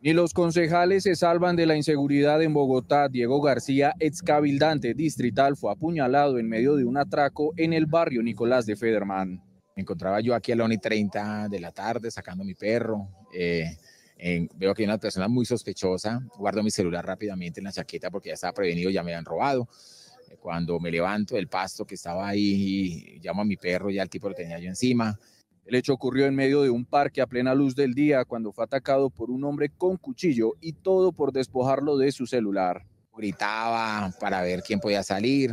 Ni los concejales se salvan de la inseguridad en Bogotá. Diego García, excabildante distrital, fue apuñalado en medio de un atraco en el barrio Nicolás de Federman. Me encontraba yo aquí a la 1 y 30 de la tarde sacando mi perro. Eh, veo que hay una persona muy sospechosa. Guardo mi celular rápidamente en la chaqueta porque ya estaba prevenido, ya me han robado. Cuando me levanto del pasto que estaba ahí, y llamo a mi perro, ya el tipo lo tenía yo encima. El hecho ocurrió en medio de un parque a plena luz del día cuando fue atacado por un hombre con cuchillo y todo por despojarlo de su celular. Gritaba para ver quién podía salir.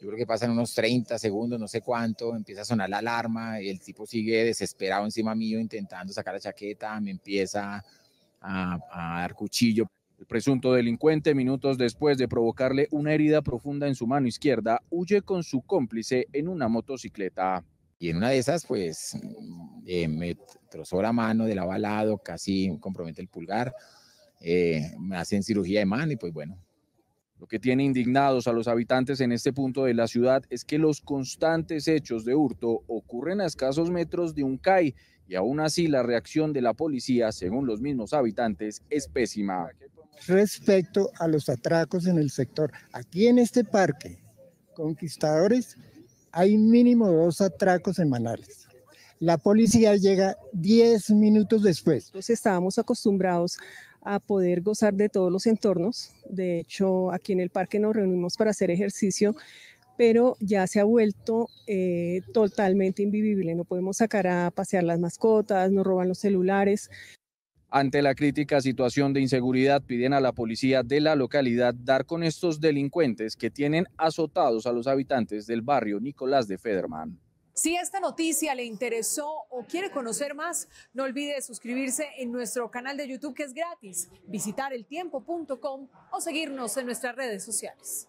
Yo creo que pasan unos 30 segundos, no sé cuánto, empieza a sonar la alarma, y el tipo sigue desesperado encima mío intentando sacar la chaqueta, me empieza a, a dar cuchillo. El presunto delincuente, minutos después de provocarle una herida profunda en su mano izquierda, huye con su cómplice en una motocicleta. Y en una de esas, pues, eh, me trozó la mano del avalado, casi compromete el pulgar, eh, me hacen cirugía de mano y pues bueno. Lo que tiene indignados a los habitantes en este punto de la ciudad es que los constantes hechos de hurto ocurren a escasos metros de un CAI y aún así la reacción de la policía, según los mismos habitantes, es pésima. Respecto a los atracos en el sector, aquí en este parque, conquistadores hay mínimo dos atracos semanales. La policía llega 10 minutos después. Entonces estábamos acostumbrados a poder gozar de todos los entornos. De hecho, aquí en el parque nos reunimos para hacer ejercicio, pero ya se ha vuelto eh, totalmente invivible. No podemos sacar a pasear las mascotas, nos roban los celulares. Ante la crítica situación de inseguridad, piden a la policía de la localidad dar con estos delincuentes que tienen azotados a los habitantes del barrio Nicolás de Federman. Si esta noticia le interesó o quiere conocer más, no olvide suscribirse en nuestro canal de YouTube que es gratis, visitar eltiempo.com o seguirnos en nuestras redes sociales.